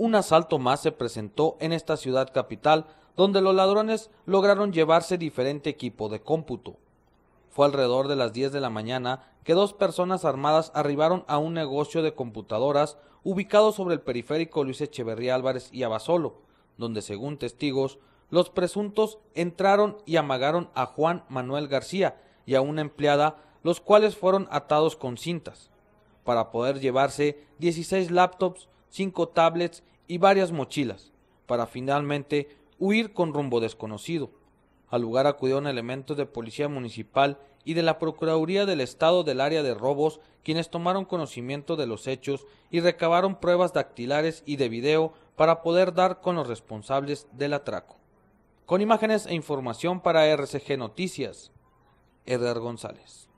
un asalto más se presentó en esta ciudad capital, donde los ladrones lograron llevarse diferente equipo de cómputo. Fue alrededor de las 10 de la mañana que dos personas armadas arribaron a un negocio de computadoras ubicado sobre el periférico Luis Echeverría Álvarez y Abasolo, donde según testigos, los presuntos entraron y amagaron a Juan Manuel García y a una empleada, los cuales fueron atados con cintas. Para poder llevarse 16 laptops, cinco tablets y varias mochilas, para finalmente huir con rumbo desconocido. Al lugar acudieron elementos de policía municipal y de la Procuraduría del Estado del área de robos, quienes tomaron conocimiento de los hechos y recabaron pruebas dactilares y de video para poder dar con los responsables del atraco. Con imágenes e información para RCG Noticias, Edgar González.